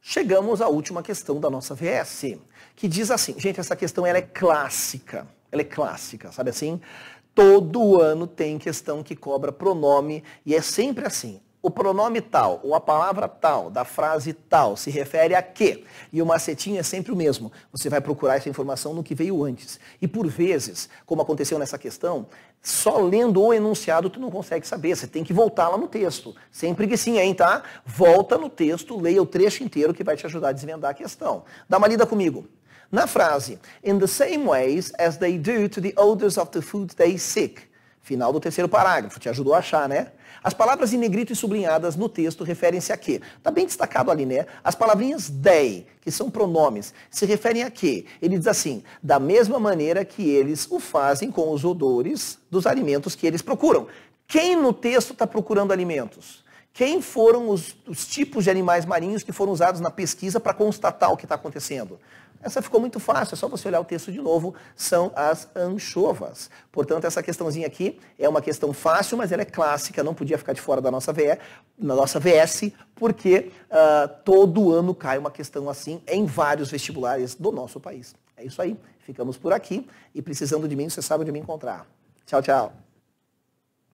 chegamos à última questão da nossa VS, que diz assim, gente, essa questão ela é clássica, ela é clássica, sabe assim? Todo ano tem questão que cobra pronome e é sempre assim o pronome tal ou a palavra tal da frase tal se refere a quê? E o macetinho é sempre o mesmo. Você vai procurar essa informação no que veio antes. E por vezes, como aconteceu nessa questão, só lendo o enunciado tu não consegue saber, você tem que voltar lá no texto. Sempre que sim, hein, tá? Volta no texto, leia o trecho inteiro que vai te ajudar a desvendar a questão. Dá uma lida comigo. Na frase, in the same ways as they do to the odors of the food they seek. Final do terceiro parágrafo, te ajudou a achar, né? As palavras em negrito e sublinhadas no texto referem-se a quê? Está bem destacado ali, né? As palavrinhas dei, que são pronomes, se referem a quê? Ele diz assim, da mesma maneira que eles o fazem com os odores dos alimentos que eles procuram. Quem no texto está procurando alimentos? quem foram os, os tipos de animais marinhos que foram usados na pesquisa para constatar o que está acontecendo. Essa ficou muito fácil, é só você olhar o texto de novo, são as anchovas. Portanto, essa questãozinha aqui é uma questão fácil, mas ela é clássica, não podia ficar de fora da nossa VE, na nossa VS, porque uh, todo ano cai uma questão assim em vários vestibulares do nosso país. É isso aí, ficamos por aqui e precisando de mim, você sabe onde me encontrar. Tchau, tchau.